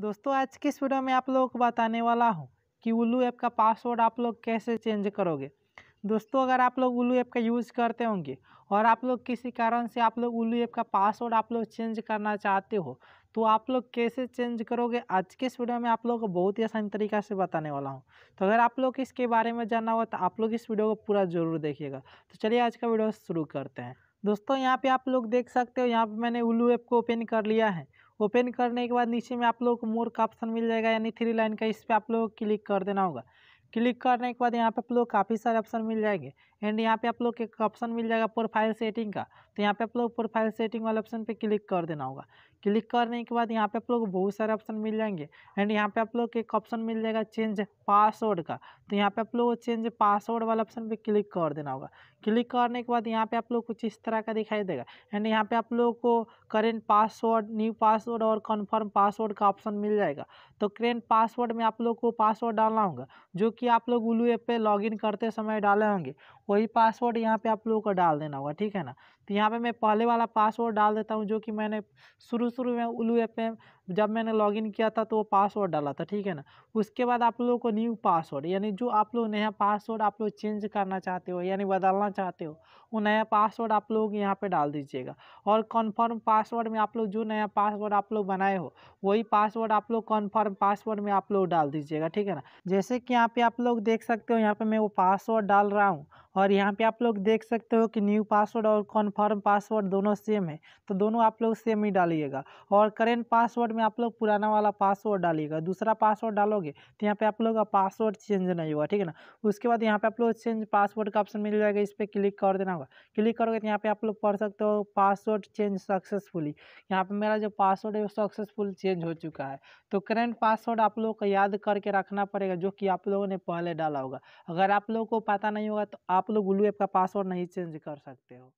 दोस्तों आज की इस वीडियो में आप लोगों को बताने वाला हूँ कि उल्लू ऐप का पासवर्ड आप लोग कैसे चेंज करोगे दोस्तों अगर आप लोग उल्लू ऐप का यूज़ करते होंगे और आप लोग किसी कारण से आप लोग उल्लू ऐप का पासवर्ड आप लोग चेंज करना चाहते हो तो आप लोग कैसे चेंज करोगे आज के इस वीडियो में आप लोगों को बहुत ही आसान तरीका से बताने वाला हूँ तो अगर आप लोग इसके बारे में जानना हो तो आप लोग इस वीडियो को पूरा जरूर देखिएगा तो चलिए आज का वीडियो शुरू करते हैं दोस्तों यहाँ पे आप लोग देख सकते हो यहाँ पे मैंने उल्लू ऐप को ओपन कर लिया है ओपन करने के बाद नीचे में आप लोग को मोर का ऑप्शन मिल जाएगा यानी थ्री लाइन का इस पर आप लोग क्लिक कर देना होगा क्लिक करने के बाद यहाँ पे आप लोग काफ़ी सारे ऑप्शन मिल जाएंगे एंड यहाँ पे आप लोग एक ऑप्शन मिल जाएगा प्रोफाइल सेटिंग का तो यहाँ पे आप लोग प्रोफाइल सेटिंग वाले ऑप्शन पे क्लिक कर देना होगा क्लिक करने के बाद यहाँ पे आप लोग बहुत सारे ऑप्शन मिल जाएंगे एंड यहाँ पे आप लोग एक ऑप्शन मिल जाएगा चेंज पासवर्ड का तो यहाँ पे आप लोग चेंज पासवर्ड वाला ऑप्शन पे क्लिक कर देना होगा क्लिक करने के बाद यहाँ पे आप लोग कुछ इस तरह का दिखाई देगा एंड यहाँ पे आप लोग को करेंट पासवर्ड न्यू पासवर्ड और कन्फर्म पासवर्ड का ऑप्शन मिल जाएगा तो करेंट पासवर्ड में आप लोग को पासवर्ड डालना होगा जो कि आप लोग उलू ऐप पे लॉगिन करते समय डाले होंगे वही पासवर्ड यहाँ पे आप लोगों को डाल देना होगा ठीक है ना तो यहाँ पे मैं पहले वाला पासवर्ड डाल देता हूँ जो कि मैंने शुरू शुरू में उलू ऐप में जब मैंने लॉगिन किया था तो वो पासवर्ड डाला था ठीक है ना उसके बाद आप लोगों को न्यू पासवर्ड यानी जो आप लोग नया पासवर्ड आप लोग चेंज करना चाहते हो यानी बदलना चाहते हो वो नया पासवर्ड आप लोग यहाँ पे डाल दीजिएगा और कन्फर्म पासवर्ड में आप लोग जो नया पासवर्ड आप लोग बनाए हो वही पासवर्ड आप लोग कन्फर्म पासवर्ड में आप लोग डाल दीजिएगा ठीक है ना जैसे कि यहाँ पे आप लोग देख सकते हो यहाँ पे मैं वो पासवर्ड डाल रहा हूँ और यहाँ पे आप लोग देख सकते हो कि न्यू पासवर्ड और कॉन्फर्म पासवर्ड दोनों सेम है तो दोनों आप लोग सेम ही डालिएगा और करेंट पासवर्ड में आप लोग पुराना वाला पासवर्ड डालिएगा दूसरा पासवर्ड डालोगे तो यहाँ पे आप लोग का पासवर्ड चेंज नहीं होगा ठीक है ना उसके बाद यहाँ पे आप लोग चेंज पासवर्ड का ऑप्शन मिल जाएगा इस पर क्लिक कर देना होगा क्लिक करोगे तो यहाँ पे आप लोग पढ़ सकते हो पासवर्ड चेंज सक्सेसफुली यहाँ पर मेरा जो पासवर्ड है वो सक्सेसफुल चेंज हो चुका है तो करेंट पासवर्ड आप लोग को याद करके रखना पड़ेगा जो कि आप लोगों ने पहले डाला होगा अगर आप लोगों को पता नहीं होगा तो आप लोग गूगल ऐप का पासवर्ड नहीं चेंज कर सकते हो